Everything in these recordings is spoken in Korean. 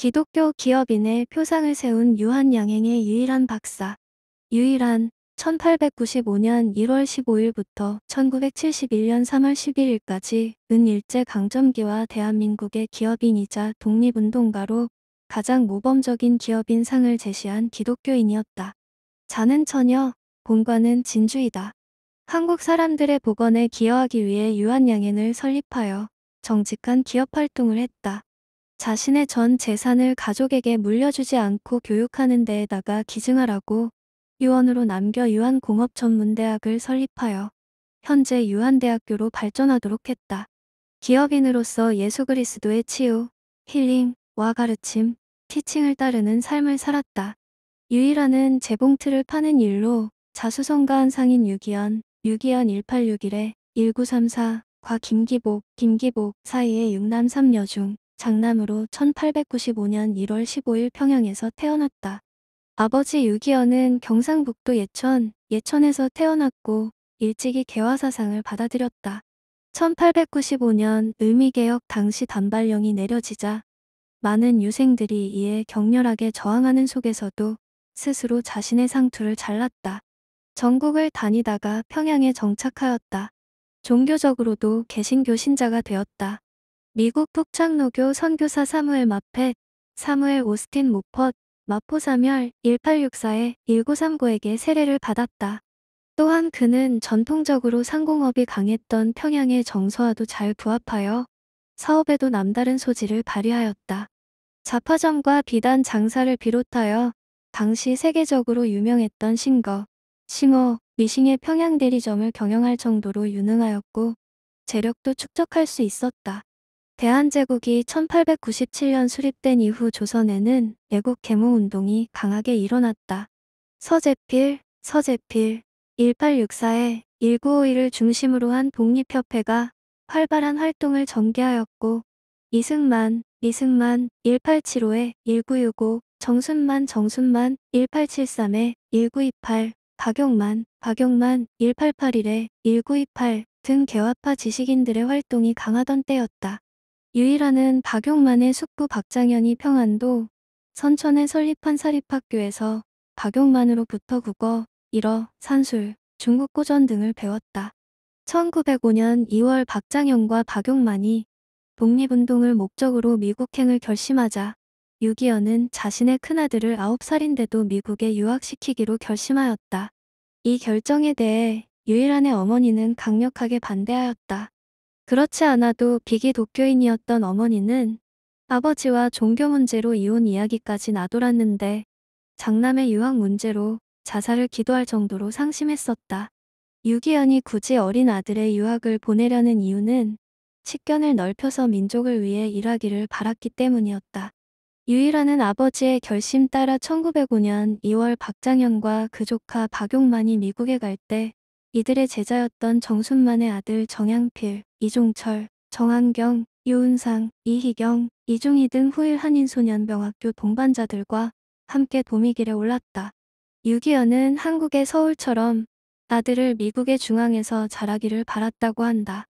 기독교 기업인의 표상을 세운 유한 양행의 유일한 박사. 유일한 1895년 1월 15일부터 1971년 3월 11일까지 은 일제 강점기와 대한민국의 기업인이자 독립운동가로 가장 모범적인 기업인 상을 제시한 기독교인이었다. 자는 처녀, 본관은 진주이다. 한국 사람들의 복원에 기여하기 위해 유한양행을 설립하여 정직한 기업 활동을 했다. 자신의 전 재산을 가족에게 물려주지 않고 교육하는 데에다가 기증하라고 유언으로 남겨 유한공업 전문대학을 설립하여 현재 유한대학교로 발전하도록 했다. 기업인으로서 예수 그리스도의 치유, 힐링와 가르침, 티칭을 따르는 삶을 살았다. 유일하는 재봉틀을 파는 일로 자수성가한 상인 유기현, 유기현 1861에 1934과 김기복, 김기복 사이의 6남 3녀 중 장남으로 1895년 1월 15일 평양에서 태어났다. 아버지 유기현은 경상북도 예천, 예천에서 태어났고 일찍이 개화사상을 받아들였다. 1895년 의미개혁 당시 단발령이 내려지자 많은 유생들이 이에 격렬하게 저항하는 속에서도 스스로 자신의 상투를 잘랐다. 전국을 다니다가 평양에 정착하였다. 종교적으로도 개신교 신자가 되었다. 미국 북창노교 선교사 사무엘 마펫, 사무엘 오스틴 모퍼 마포사멸 1864-1939에게 에 세례를 받았다. 또한 그는 전통적으로 상공업이 강했던 평양의 정서와도 잘 부합하여 사업에도 남다른 소질을 발휘하였다. 자파점과 비단 장사를 비롯하여 당시 세계적으로 유명했던 싱거, 싱어, 미싱의 평양 대리점을 경영할 정도로 유능하였고 재력도 축적할 수 있었다. 대한제국이 1897년 수립된 이후 조선에는 애국 계몽운동이 강하게 일어났다. 서재필, 서재필, 1864에 1951을 중심으로 한 독립협회가 활발한 활동을 전개하였고 이승만, 이승만 1875에 1965, 정순만, 정순만 1873에 1928, 박용만, 박용만 1881에 1928 등 개화파 지식인들의 활동이 강하던 때였다. 유일하는 박용만의 숙부 박장현이 평안도 선천에 설립한 사립학교에서 박용만으로부터 국어, 일어, 산술, 중국고전 등을 배웠다. 1905년 2월 박장현과 박용만이 독립운동을 목적으로 미국행을 결심하자 유기현은 자신의 큰아들을 9살인데도 미국에 유학시키기로 결심하였다. 이 결정에 대해 유일한의 어머니는 강력하게 반대하였다. 그렇지 않아도 비기 도쿄인이었던 어머니는 아버지와 종교 문제로 이혼 이야기까지 나돌았는데 장남의 유학 문제로 자살을 기도할 정도로 상심했었다. 유기현이 굳이 어린 아들의 유학을 보내려는 이유는 식견을 넓혀서 민족을 위해 일하기를 바랐기 때문이었다. 유일하는 아버지의 결심 따라 1905년 2월 박장현과 그 조카 박용만이 미국에 갈 때 이들의 제자였던 정순만의 아들 정양필, 이종철, 정한경, 유은상, 이희경, 이종희 등 후일 한인소년병학교 동반자들과 함께 도미길에 올랐다. 유기현은 한국의 서울처럼 아들을 미국의 중앙에서 자라기를 바랐다고 한다.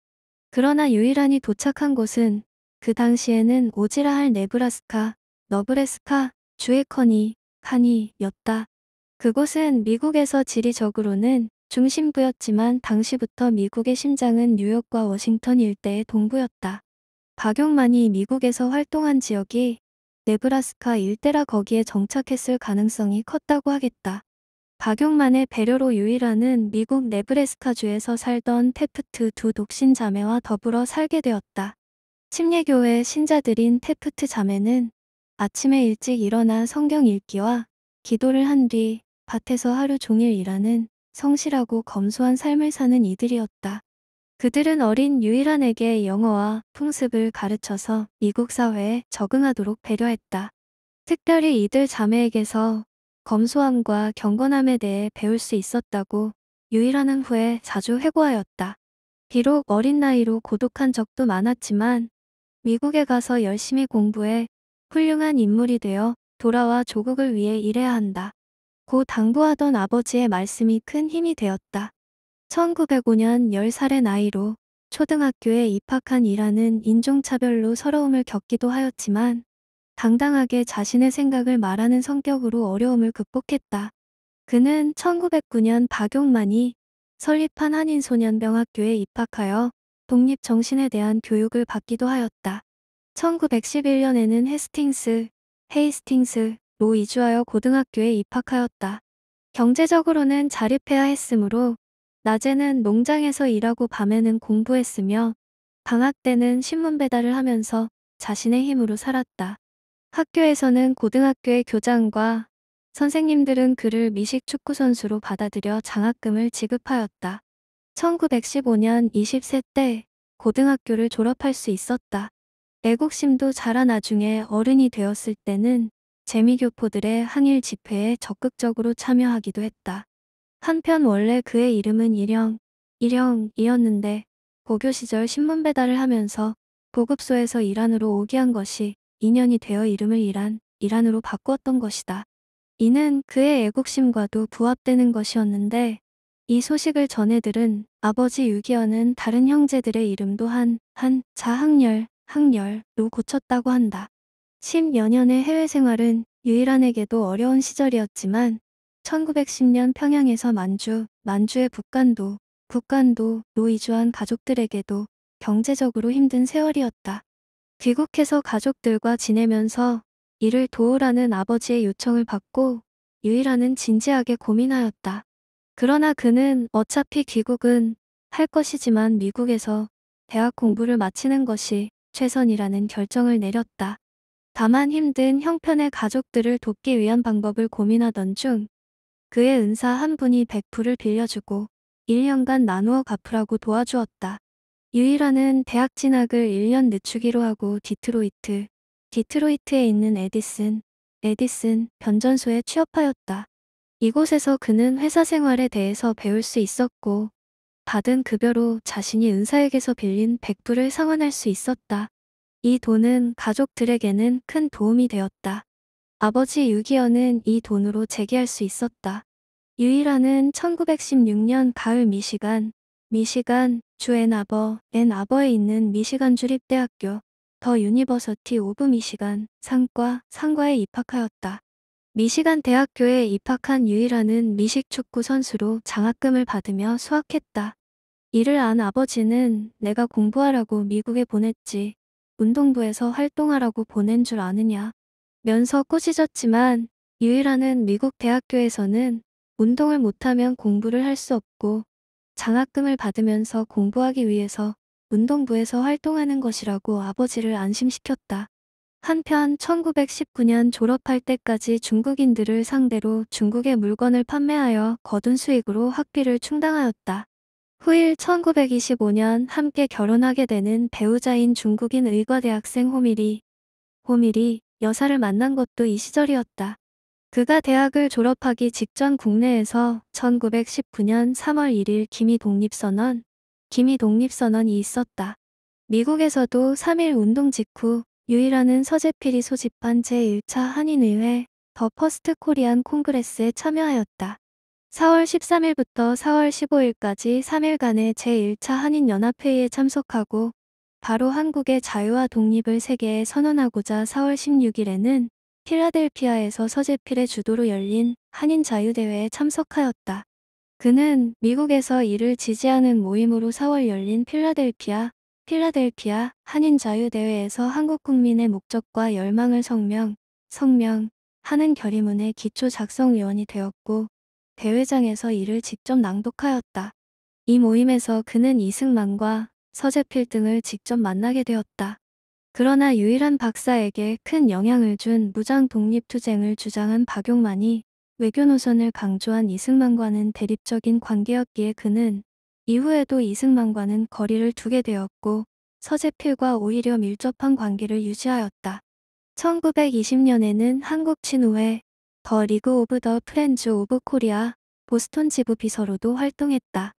그러나 유일한이 도착한 곳은 그 당시에는 오지라할 네브라스카, 너브레스카, 주에커니, 카니였다. 그곳은 미국에서 지리적으로는 중심부였지만 당시부터 미국의 심장은 뉴욕과 워싱턴 일대의 동부였다. 박용만이 미국에서 활동한 지역이 네브라스카 일대라 거기에 정착했을 가능성이 컸다고 하겠다. 박용만의 배려로 유일하는 미국 네브래스카주에서 살던 테프트 두 독신 자매와 더불어 살게 되었다. 침례교회 신자들인 테프트 자매는 아침에 일찍 일어나 성경 읽기와 기도를 한 뒤 밭에서 하루 종일 일하는 성실하고 검소한 삶을 사는 이들이었다. 그들은 어린 유일한에게 영어와 풍습을 가르쳐서 미국 사회에 적응하도록 배려했다. 특별히 이들 자매에게서 검소함과 경건함에 대해 배울 수 있었다고 유일한은 후에 자주 회고하였다. 비록 어린 나이로 고독한 적도 많았지만 미국에 가서 열심히 공부해 훌륭한 인물이 되어 돌아와 조국을 위해 일해야 한다. 고 당부하던 아버지의 말씀이 큰 힘이 되었다. 1905년 10살의 나이로 초등학교에 입학한 이라는 인종차별로 서러움을 겪기도 하였지만 당당하게 자신의 생각을 말하는 성격으로 어려움을 극복했다. 그는 1909년 박용만이 설립한 한인소년병학교에 입학하여 독립정신에 대한 교육을 받기도 하였다. 1911년에는 헤스팅스, 헤이스팅스, 로 이주하여 고등학교에 입학하였다. 경제적으로는 자립해야 했으므로 낮에는 농장에서 일하고 밤에는 공부했으며 방학 때는 신문 배달을 하면서 자신의 힘으로 살았다. 학교에서는 고등학교의 교장과 선생님들은 그를 미식 축구 선수로 받아들여 장학금을 지급하였다. 1915년 20세 때 고등학교를 졸업할 수 있었다. 애국심도 자라 나중에 어른이 되었을 때는 재미교포들의 항일 집회에 적극적으로 참여하기도 했다. 한편 원래 그의 이름은 일영, 일영이었는데 고교 시절 신문 배달을 하면서 보급소에서 일환으로 오기한 것이 2년이 되어 이름을 일한, 일환으로 바꾸었던 것이다. 이는 그의 애국심과도 부합되는 것이었는데 이 소식을 전해 들은 아버지 유기현은 다른 형제들의 이름도 한, 한, 자학렬, 학렬로 고쳤다고 한다. 10여 년의 해외 생활은 유일한에게도 어려운 시절이었지만 1910년 평양에서 만주, 만주의 북간도, 북간도로 이주한 가족들에게도 경제적으로 힘든 세월이었다. 귀국해서 가족들과 지내면서 이를 도우라는 아버지의 요청을 받고 유일한은 진지하게 고민하였다. 그러나 그는 어차피 귀국은 할 것이지만 미국에서 대학 공부를 마치는 것이 최선이라는 결정을 내렸다. 다만 힘든 형편의 가족들을 돕기 위한 방법을 고민하던 중 그의 은사 한 분이 백0 0을 빌려주고 1년간 나누어 갚으라고 도와주었다. 유일한는 대학 진학을 1년 늦추기로 하고 디트로이트, 디트로이트에 있는 에디슨, 에디슨 변전소에 취업하였다. 이곳에서 그는 회사 생활에 대해서 배울 수 있었고 받은 급여로 자신이 은사에게서 빌린 백0 0불을 상환할 수 있었다. 이 돈은 가족들에게는 큰 도움이 되었다. 아버지 유기현은 이 돈으로 재기할 수 있었다. 유일한은 1916년 가을 미시간, 미시간 주앤아버, 앤아버에 있는 미시간 주립대학교, 더 유니버서티 오브 미시간 상과 상과에 입학하였다. 미시간 대학교에 입학한 유일한은 미식 축구 선수로 장학금을 받으며 수학했다. 이를 안 아버지는 내가 공부하라고 미국에 보냈지. 운동부에서 활동하라고 보낸 줄 아느냐 면서 꼬시졌지만 유일하는 미국 대학교에서는 운동을 못하면 공부를 할 수 없고 장학금을 받으면서 공부하기 위해서 운동부에서 활동하는 것이라고 아버지를 안심시켰다. 한편 1919년 졸업할 때까지 중국인들을 상대로 중국의 물건을 판매하여 거둔 수익으로 학비를 충당하였다. 후일 1925년 함께 결혼하게 되는 배우자인 중국인 의과대학생 호밀이 호밀이 여사를 만난 것도 이 시절이었다. 그가 대학을 졸업하기 직전 국내에서 1919년 3월 1일 기미 독립선언, 기미 독립선언이 있었다. 미국에서도 3일 운동 직후 유일하는 서재필이 소집한 제1차 한인의회 더 퍼스트 코리안 콩그레스에 참여하였다. 4월 13일부터 4월 15일까지 3일간의 제1차 한인연합회의에 참석하고 바로 한국의 자유와 독립을 세계에 선언하고자 4월 16일에는 필라델피아에서 서재필의 주도로 열린 한인자유대회에 참석하였다. 그는 미국에서 이를 지지하는 모임으로 4월 열린 필라델피아, 필라델피아 한인자유대회에서 한국 국민의 목적과 열망을 성명, 성명, 하는 결의문의 기초 작성 위원이 되었고 대회장에서 이를 직접 낭독하였다. 이 모임에서 그는 이승만과 서재필 등을 직접 만나게 되었다. 그러나 유일한 박사에게 큰 영향을 준 무장 독립투쟁을 주장한 박용만이 외교 노선을 강조한 이승만과는 대립적인 관계였기에 그는 이후에도 이승만과는 거리를 두게 되었고 서재필과 오히려 밀접한 관계를 유지하였다. 1920년에는 한국 친우회 더 리그 오브 더 프렌즈 오브 코리아 보스톤 지부 비서로도 활동했다.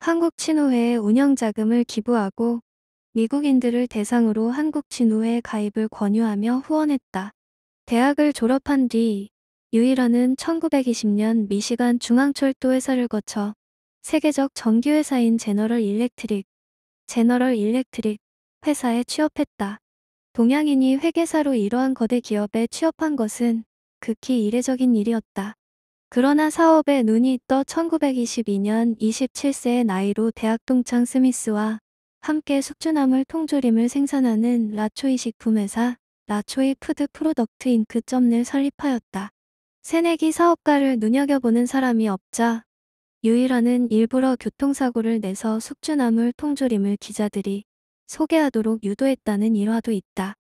한국 친호회의 운영 자금을 기부하고 미국인들을 대상으로 한국 친호회 가입을 권유하며 후원했다. 대학을 졸업한 뒤 유일원은 1920년 미시간 중앙철도 회사를 거쳐 세계적 정기회사인 제너럴 일렉트릭, 제너럴 일렉트릭 회사에 취업했다. 동양인이 회계사로 이러한 거대 기업에 취업한 것은 극히 이례적인 일이었다. 그러나 사업에 눈이 떠 1922년 27세의 나이로 대학 동창 스미스와 함께 숙주나물 통조림을 생산하는 라초이 식품회사 라초이 푸드 프로덕트 인크 점을 설립하였다. 새내기 사업가를 눈여겨보는 사람이 없자 유일하는 일부러 교통사고를 내서 숙주나물 통조림을 기자들이 소개하도록 유도했다는 일화도 있다.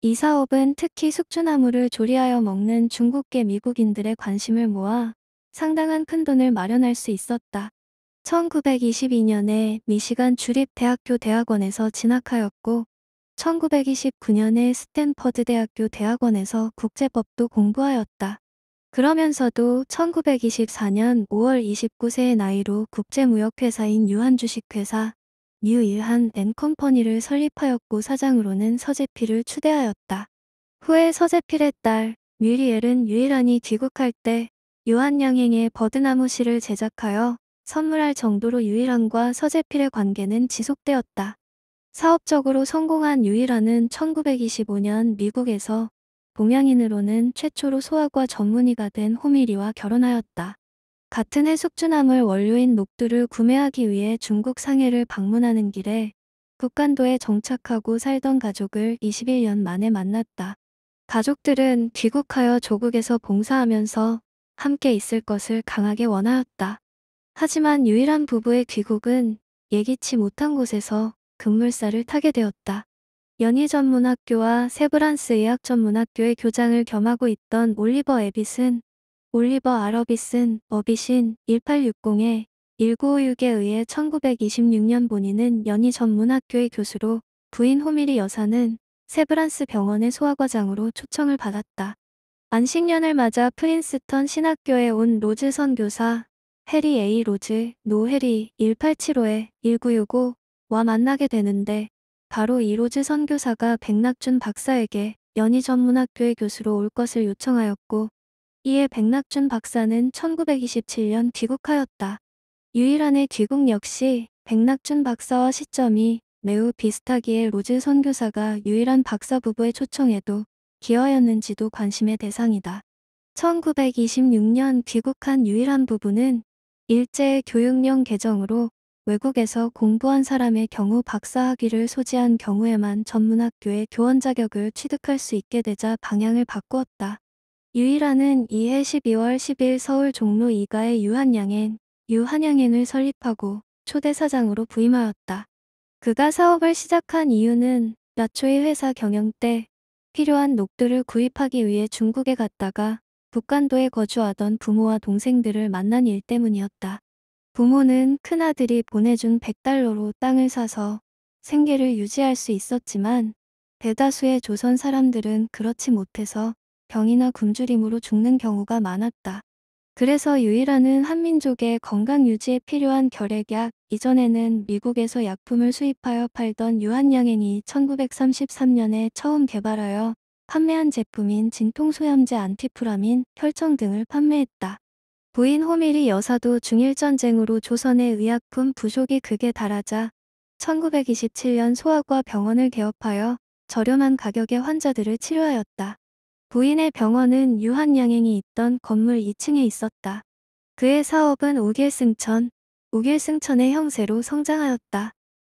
이 사업은 특히 숙주나무를 조리하여 먹는 중국계 미국인들의 관심을 모아 상당한 큰돈을 마련할 수 있었다. 1922년에 미시간 주립대학교 대학원에서 진학하였고 1929년에 스탠퍼드 대학교 대학원에서 국제법도 공부하였다. 그러면서도 1924년 5월 29세의 나이로 국제무역회사인 유한주식회사 뉴일한 앤컴퍼니를 설립하였고 사장으로는 서재필을 추대하였다. 후에 서재필의 딸 뮤리엘은 유일한이 귀국할 때 유한양행의 버드나무시를 제작하여 선물할 정도로 유일한과 서재필의 관계는 지속되었다. 사업적으로 성공한 유일한은 1925년 미국에서 동양인으로는 최초로 소아과 전문의가 된 호미리와 결혼하였다. 같은 해 속주나물 원료인 녹두를 구매하기 위해 중국 상해를 방문하는 길에 북간도에 정착하고 살던 가족을 21년 만에 만났다. 가족들은 귀국하여 조국에서 봉사하면서 함께 있을 것을 강하게 원하였다. 하지만 유일한 부부의 귀국은 예기치 못한 곳에서 급물살을 타게 되었다. 연희 전문학교와 세브란스 의학 전문학교의 교장을 겸하고 있던 올리버 에빗은 올리버 아러비슨, 어비신 1860에 1956에 의해 1926년 본인은 연희 전문학교의 교수로 부인 호밀리 여사는 세브란스 병원의 소아과장으로 초청을 받았다. 안식년을 맞아 프린스턴 신학교에 온 로즈 선교사 해리 A. 로즈, 노해리 1875-1965와 에 만나게 되는데 바로 이 로즈 선교사가 백낙준 박사에게 연희 전문학교의 교수로 올 것을 요청하였고 이에 백낙준 박사는 1927년 귀국하였다. 유일한의 귀국 역시 백낙준 박사와 시점이 매우 비슷하기에 로즈 선교사가 유일한 박사 부부의 초청에도 기여하였는지도 관심의 대상이다. 1926년 귀국한 유일한 부부는 일제의 교육령 개정으로 외국에서 공부한 사람의 경우 박사학위를 소지한 경우에만 전문학교의 교원 자격을 취득할 수 있게 되자 방향을 바꾸었다. 유일하는 이해 12월 10일 서울 종로 2가의 유한양엔, 유한양엔을 설립하고 초대사장으로 부임하였다. 그가 사업을 시작한 이유는 나초의 회사 경영 때 필요한 녹두를 구입하기 위해 중국에 갔다가 북간도에 거주하던 부모와 동생들을 만난 일 때문이었다. 부모는 큰아들이 보내준 100달러로 땅을 사서 생계를 유지할 수 있었지만 대다수의 조선 사람들은 그렇지 못해서 병이나 굶주림으로 죽는 경우가 많았다. 그래서 유일한은 한민족의 건강 유지에 필요한 결핵약, 이전에는 미국에서 약품을 수입하여 팔던 유한양행이 1933년에 처음 개발하여 판매한 제품인 진통소염제 안티프라민, 혈청 등을 판매했다. 부인 호밀이 여사도 중일전쟁으로 조선의 의약품 부족이 극에 달하자 1927년 소아과 병원을 개업하여 저렴한 가격에 환자들을 치료하였다. 부인의 병원은 유한양행이 있던 건물 2층에 있었다. 그의 사업은 우길승천, 우길승천의 형세로 성장하였다.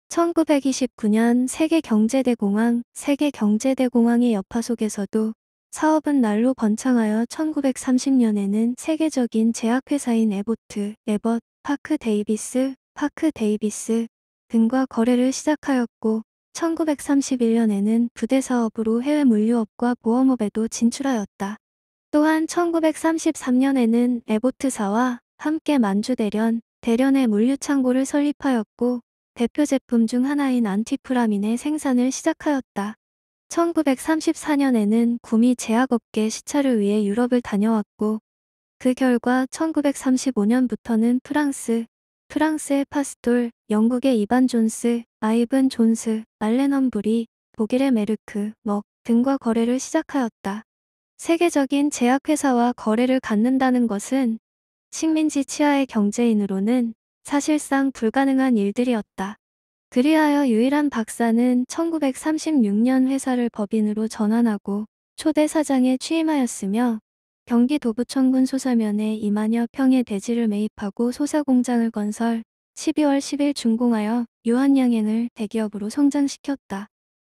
1929년 세계경제대공황, 세계경제대공황의 여파 속에서도 사업은 날로 번창하여 1930년에는 세계적인 제약회사인 에보트, 에벗, 파크 데이비스, 파크 데이비스 등과 거래를 시작하였고 1931년에는 부대 사업으로 해외 물류업과 보험업에도 진출하였다. 또한 1933년에는 에보트사와 함께 만주 대련, 대련의 물류창고를 설립하였고 대표 제품 중 하나인 안티프라민의 생산을 시작하였다. 1934년에는 구미 제약업계 시찰을 위해 유럽을 다녀왔고 그 결과 1935년부터는 프랑스, 프랑스의 파스톨, 영국의 이반 존스, 아이븐 존스, 말레넘브리, 독일의 메르크, 먹 등과 거래를 시작하였다. 세계적인 제약회사와 거래를 갖는다는 것은 식민지 치하의 경제인으로는 사실상 불가능한 일들이었다. 그리하여 유일한 박사는 1936년 회사를 법인으로 전환하고 초대 사장에 취임하였으며 경기도부천군 소사면에 이만여 평의 대지를 매입하고 소사공장을 건설 12월 10일 준공하여 유한양행을 대기업으로 성장시켰다.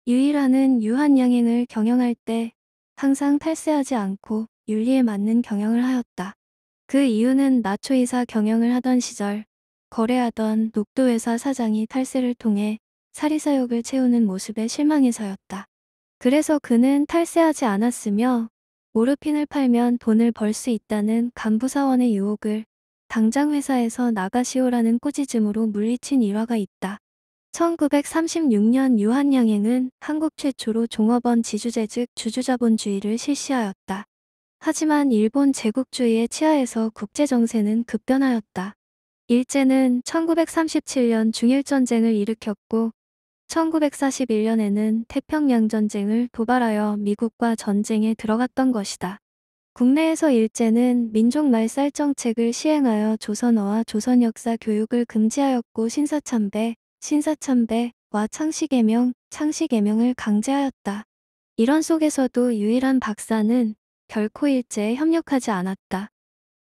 유일하는 유한양행을 경영할 때 항상 탈세하지 않고 윤리에 맞는 경영을 하였다. 그 이유는 나초이사 경영을 하던 시절 거래하던 녹도회사 사장이 탈세를 통해 사리사욕을 채우는 모습에 실망해서였다. 그래서 그는 탈세하지 않았으며 모르핀을 팔면 돈을 벌 수 있다는 간부사원의 유혹을 당장 회사에서 나가시오라는 꾸짖음으로 물리친 일화가 있다. 1936년 유한양행은 한국 최초로 종업원 지주제 즉 주주자본주의를 실시하였다. 하지만 일본 제국주의의 치하에서 국제정세는 급변하였다. 일제는 1937년 중일전쟁을 일으켰고 1941년에는 태평양 전쟁을 도발하여 미국과 전쟁에 들어갔던 것이다. 국내에서 일제는 민족 말살 정책을 시행하여 조선어와 조선 역사 교육을 금지하였고 신사참배, 신사참배와 창시개명창시개명을 강제하였다. 이런 속에서도 유일한 박사는 결코 일제에 협력하지 않았다.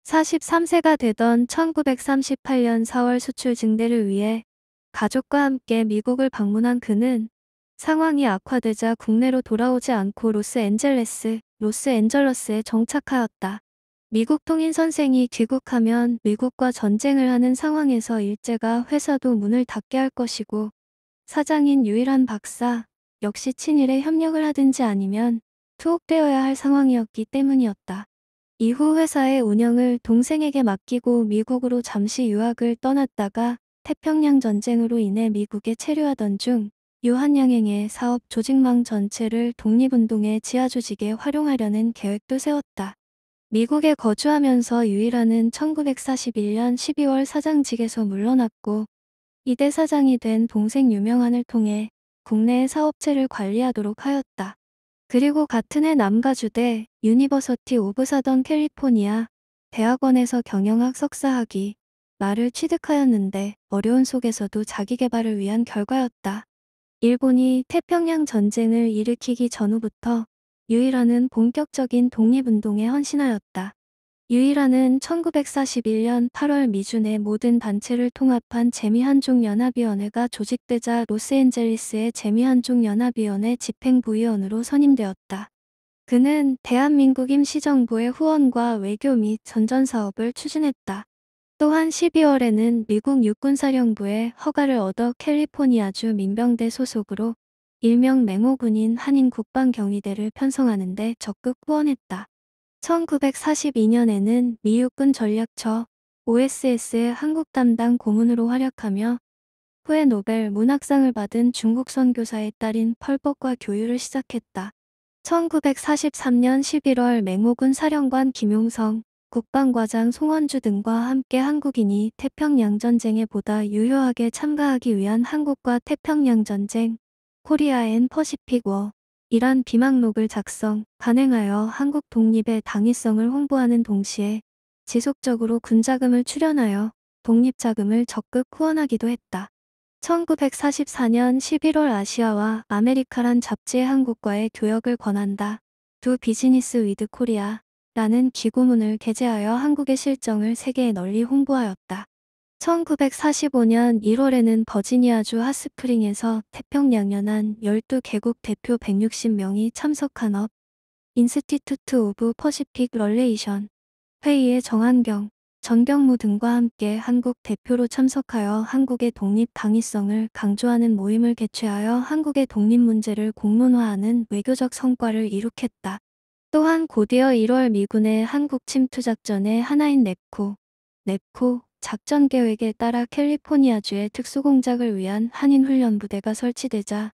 43세가 되던 1938년 4월 수출 증대를 위해 가족과 함께 미국을 방문한 그는 상황이 악화되자 국내로 돌아오지 않고 로스앤젤레스, 로스앤젤러스에 정착하였다. 미국 통인 선생이 귀국하면 미국과 전쟁을 하는 상황에서 일제가 회사도 문을 닫게 할 것이고 사장인 유일한 박사 역시 친일에 협력을 하든지 아니면 투옥되어야 할 상황이었기 때문이었다. 이후 회사의 운영을 동생에게 맡기고 미국으로 잠시 유학을 떠났다가 태평양 전쟁으로 인해 미국에 체류하던 중유한양행의 사업 조직망 전체를 독립운동의 지하조직에 활용하려는 계획도 세웠다. 미국에 거주하면서 유일하는 1941년 12월 사장직에서 물러났고 이대 사장이 된 동생 유명한을 통해 국내의 사업체를 관리하도록 하였다. 그리고 같은 해 남가주대 유니버서티 오브 사던 캘리포니아 대학원에서 경영학 석사학위 말을 취득하였는데 어려운 속에서도 자기 개발을 위한 결과였다. 일본이 태평양 전쟁을 일으키기 전후부터 유일라는 본격적인 독립운동에 헌신하였다. 유일라는 1941년 8월 미준의 모든 단체를 통합한 재미한족연합위원회가 조직되자 로스앤젤리스의 재미한족연합위원회 집행부위원으로 선임되었다. 그는 대한민국 임시정부의 후원과 외교 및 전전사업을 추진했다. 또한 12월에는 미국 육군사령부의 허가를 얻어 캘리포니아주 민병대 소속으로 일명 맹호군인 한인 국방경위대를 편성하는데 적극 후원했다. 1942년에는 미육군 전략처 OSS의 한국 담당 고문으로 활약하며 후에 노벨 문학상을 받은 중국 선교사의 딸인 펄벅과 교유를 시작했다. 1943년 11월 맹호군 사령관 김용성, 국방과장 송원주 등과 함께 한국인이 태평양 전쟁에 보다 유효하게 참가하기 위한 한국과 태평양 전쟁 코리아 앤 퍼시픽 워 이란 비망록을 작성, 단행하여 한국 독립의 당위성을 홍보하는 동시에 지속적으로 군자금을 출연하여 독립자금을 적극 후원하기도 했다. 1944년 11월 아시아와 아메리카란 잡지의 한국과의 교역을 권한다. 두 비즈니스 위드 코리아 라는 기고문을 게재하여 한국의 실정을 세계에 널리 홍보하였다. 1945년 1월에는 버지니아주 하스프링에서 태평 양연한 12개국 대표 160명이 참석한 업 인스티튜트 오브 퍼시픽 럴레이션 회의에 정한경, 전경무 등과 함께 한국 대표로 참석하여 한국의 독립 당위성을 강조하는 모임을 개최하여 한국의 독립 문제를 공론화하는 외교적 성과를 이룩했다. 또한 곧이어 1월 미군의 한국 침투 작전의 하나인 넵코, 넵코 작전 계획에 따라 캘리포니아주의 특수공작을 위한 한인훈련부대가 설치되자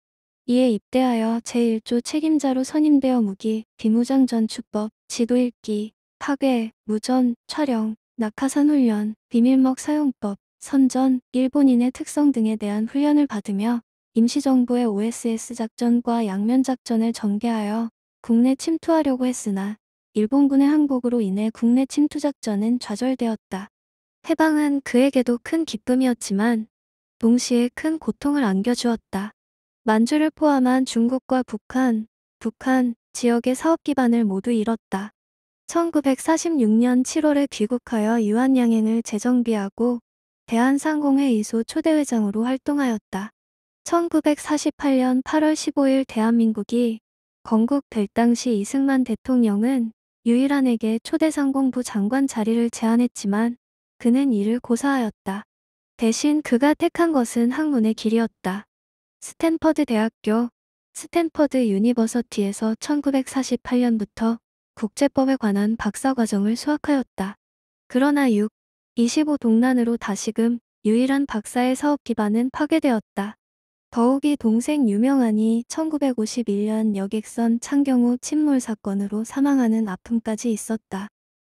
이에 입대하여 제1조 책임자로 선임되어 무기, 비무장 전추법, 지도 읽기, 파괴, 무전, 촬영, 낙하산 훈련, 비밀먹 사용법, 선전, 일본인의 특성 등에 대한 훈련을 받으며 임시정부의 OSS 작전과 양면 작전을 전개하여 국내 침투하려고 했으나 일본군의 항복으로 인해 국내 침투 작전은 좌절되었다. 해방은 그에게도 큰 기쁨이었지만 동시에 큰 고통을 안겨주었다. 만주를 포함한 중국과 북한, 북한 지역의 사업 기반을 모두 잃었다. 1946년 7월에 귀국하여 유한양행을 재정비하고 대한상공회 이소 초대회장으로 활동하였다. 1948년 8월 15일 대한민국이 건국될 당시 이승만 대통령은 유일한에게 초대상공부 장관 자리를 제안했지만 그는 이를 고사하였다. 대신 그가 택한 것은 학문의 길이었다. 스탠퍼드 대학교, 스탠퍼드 유니버서티에서 1948년부터 국제법에 관한 박사과정을 수학하였다. 그러나 6, 25 동란으로 다시금 유일한 박사의 사업 기반은 파괴되었다. 더욱이 동생 유명한이 1951년 여객선 창경호 침몰 사건으로 사망하는 아픔까지 있었다.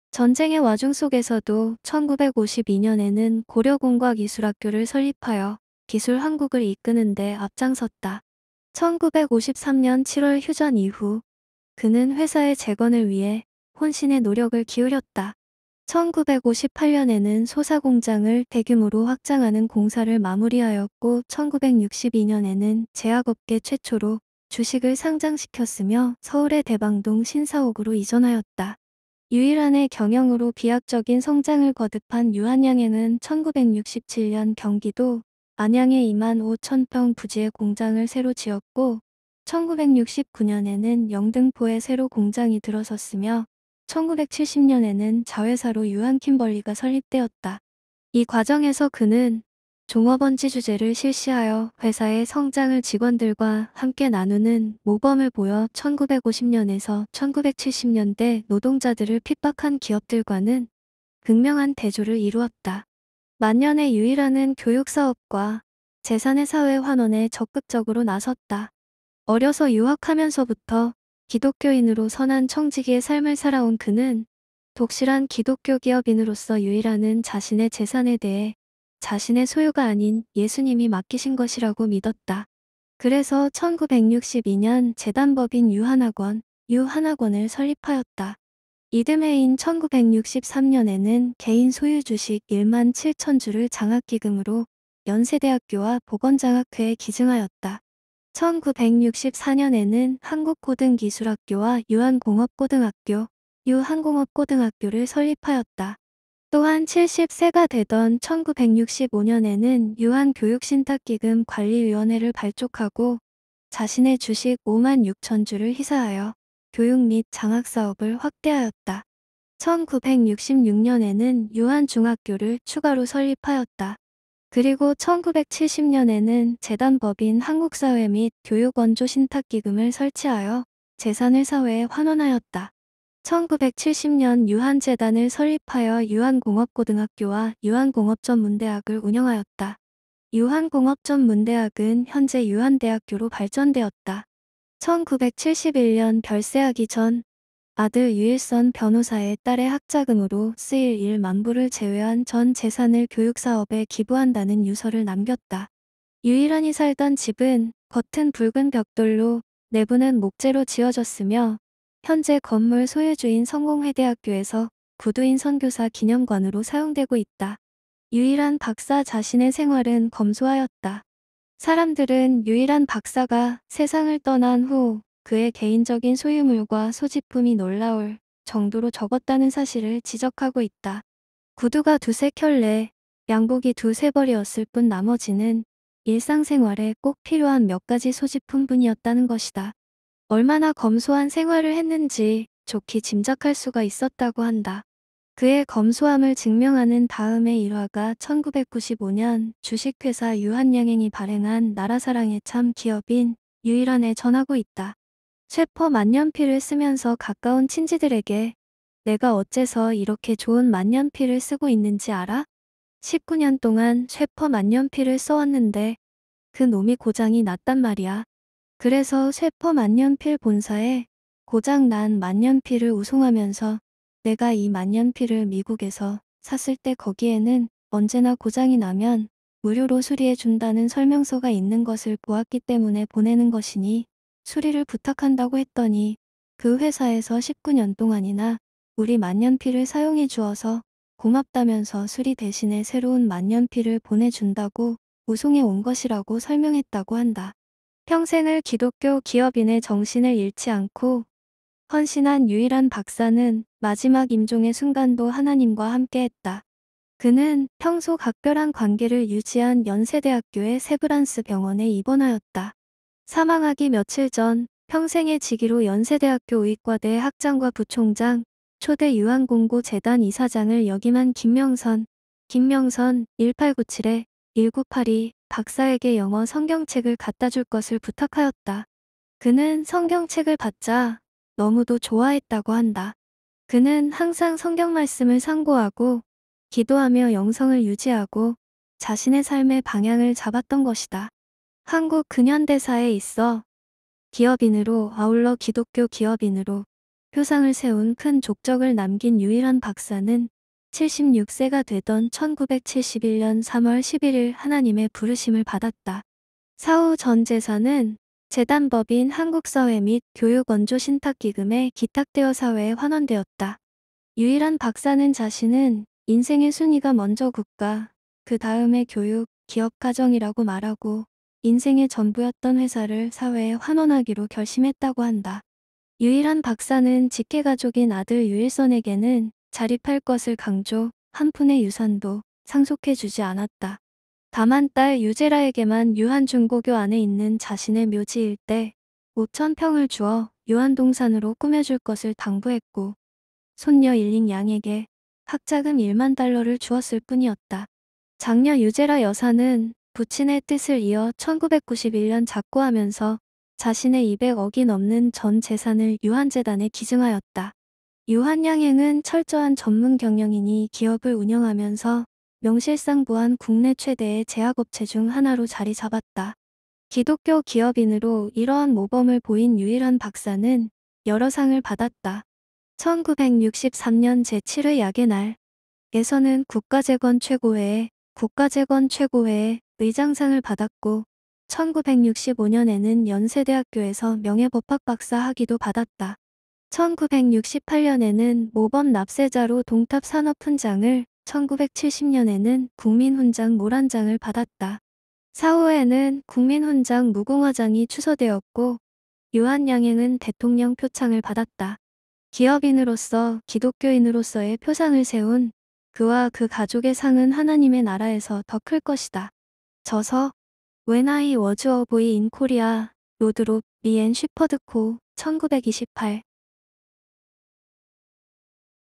전쟁의 와중 속에서도 1952년에는 고려공과기술학교를 설립하여 기술 한국을 이끄는데 앞장섰다. 1953년 7월 휴전 이후 그는 회사의 재건을 위해 혼신의 노력을 기울였다. 1958년에는 소사공장을 대규모로 확장하는 공사를 마무리하였고 1962년에는 제약업계 최초로 주식을 상장시켰으며 서울의 대방동 신사옥으로 이전하였다. 유일한의 경영으로 비약적인 성장을 거듭한 유한양행은 1967년 경기도 안양에 2만 5천 평 부지의 공장을 새로 지었고 1969년에는 영등포에 새로 공장이 들어섰으며 1970년에는 자회사로 유한 킴벌리가 설립되었다. 이 과정에서 그는 종업원지 주제를 실시하여 회사의 성장을 직원들과 함께 나누는 모범을 보여 1950년에서 1970년대 노동자들을 핍박한 기업들과는 극명한 대조를 이루었다. 만년의 유일하는 교육사업과 재산의 사회 환원에 적극적으로 나섰다. 어려서 유학하면서부터 기독교인으로 선한 청지기의 삶을 살아온 그는 독실한 기독교 기업인으로서 유일하는 자신의 재산에 대해 자신의 소유가 아닌 예수님이 맡기신 것이라고 믿었다. 그래서 1962년 재단법인 유한학원, 유한학원을 설립하였다. 이듬해인 1963년에는 개인 소유 주식 1만 7천 주를 장학기금으로 연세대학교와 보건장학회에 기증하였다. 1964년에는 한국고등기술학교와 유한공업고등학교, 유한공업고등학교를 설립하였다. 또한 7 0세가 되던 1965년에는 유한교육신탁기금 관리위원회를 발족하고 자신의 주식 5만 6천 주를 희사하여 교육 및 장학사업을 확대하였다. 1966년에는 유한중학교를 추가로 설립하였다. 그리고 1970년에는 재단법인 한국사회 및 교육원조 신탁기금을 설치하여 재산을 사회에 환원하였다. 1970년 유한재단을 설립하여 유한공업고등학교와 유한공업전문대학을 운영하였다. 유한공업전문대학은 현재 유한대학교로 발전되었다. 1971년 별세하기 전 아들 유일선 변호사의 딸의 학자금으로 쓰일 일만부를 제외한 전 재산을 교육사업에 기부한다는 유서를 남겼다. 유일한이 살던 집은 겉은 붉은 벽돌로 내부는 목재로 지어졌으며 현재 건물 소유주인 성공회대학교에서 구두인 선교사 기념관으로 사용되고 있다. 유일한 박사 자신의 생활은 검소하였다. 사람들은 유일한 박사가 세상을 떠난 후 그의 개인적인 소유물과 소지품이 놀라울 정도로 적었다는 사실을 지적하고 있다. 구두가 두세 켤레, 양복이 두세 벌이었을 뿐 나머지는 일상생활에 꼭 필요한 몇 가지 소지품뿐이었다는 것이다. 얼마나 검소한 생활을 했는지 좋게 짐작할 수가 있었다고 한다. 그의 검소함을 증명하는 다음의 일화가 1995년 주식회사 유한양행이 발행한 나라사랑의 참 기업인 유일한에 전하고 있다. 셰퍼 만년필을 쓰면서 가까운 친지들에게 내가 어째서 이렇게 좋은 만년필을 쓰고 있는지 알아? 19년 동안 쉐퍼 만년필을 써왔는데 그 놈이 고장이 났단 말이야. 그래서 쉐퍼 만년필 본사에 고장 난 만년필을 우송하면서 내가 이 만년필을 미국에서 샀을 때 거기에는 언제나 고장이 나면 무료로 수리해 준다는 설명서가 있는 것을 보았기 때문에 보내는 것이니 수리를 부탁한다고 했더니 그 회사에서 19년 동안이나 우리 만년필을 사용해 주어서 고맙다면서 수리 대신에 새로운 만년필을 보내준다고 우송해 온 것이라고 설명했다고 한다. 평생을 기독교 기업인의 정신을 잃지 않고 헌신한 유일한 박사는 마지막 임종의 순간도 하나님과 함께했다. 그는 평소 각별한 관계를 유지한 연세대학교의 세브란스 병원에 입원하였다. 사망하기 며칠 전 평생의 직위로 연세대학교 의과대 학장과 부총장, 초대 유한공고재단 이사장을 역임한 김명선, 김명선 1897-1982 박사에게 영어 성경책을 갖다 줄 것을 부탁하였다. 그는 성경책을 받자 너무도 좋아했다고 한다. 그는 항상 성경 말씀을 상고하고 기도하며 영성을 유지하고 자신의 삶의 방향을 잡았던 것이다. 한국 근현대사에 있어 기업인으로 아울러 기독교 기업인으로 표상을 세운 큰 족적을 남긴 유일한 박사는 76세가 되던 1971년 3월 11일 하나님의 부르심을 받았다. 사후 전 재산은 재단법인 한국사회 및 교육원조 신탁기금에 기탁되어 사회에 환원되었다. 유일한 박사는 자신은 인생의 순위가 먼저 국가, 그 다음에 교육, 기업가정이라고 말하고 인생의 전부였던 회사를 사회에 환원하기로 결심했다고 한다. 유일한 박사는 직계가족인 아들 유일선에게는 자립할 것을 강조, 한 푼의 유산도 상속해주지 않았다. 다만 딸 유재라에게만 유한중고교 안에 있는 자신의 묘지 일때 5천평을 주어 유한동산으로 꾸며줄 것을 당부했고 손녀 일링 양에게 학자금 1만 달러를 주었을 뿐이었다. 장녀 유재라 여사는 부친의 뜻을 이어 1991년 작고하면서 자신의 200억이 넘는 전 재산을 유한재단에 기증하였다. 유한양행은 철저한 전문 경영인이 기업을 운영하면서 명실상부한 국내 최대의 제약업체 중 하나로 자리 잡았다. 기독교 기업인으로 이러한 모범을 보인 유일한 박사는 여러 상을 받았다. 1963년 제7회 약의 날에서는 국가재건 최고회에 국가재건 최고회의 의장상을 받았고 1965년에는 연세대학교에서 명예법학 박사 학위도 받았다. 1968년에는 모범 납세자로 동탑 산업훈장을, 1970년에는 국민훈장 모란장을 받았다. 사후에는 국민훈장 무궁화장이 추서되었고 유한양행은 대통령 표창을 받았다. 기업인으로서 기독교인으로서의 표상을 세운 그와 그 가족의 상은 하나님의 나라에서 더 클 것이다. 저서 When I was a boy in Korea, 로드롭, 미앤 쉬퍼드코, 1928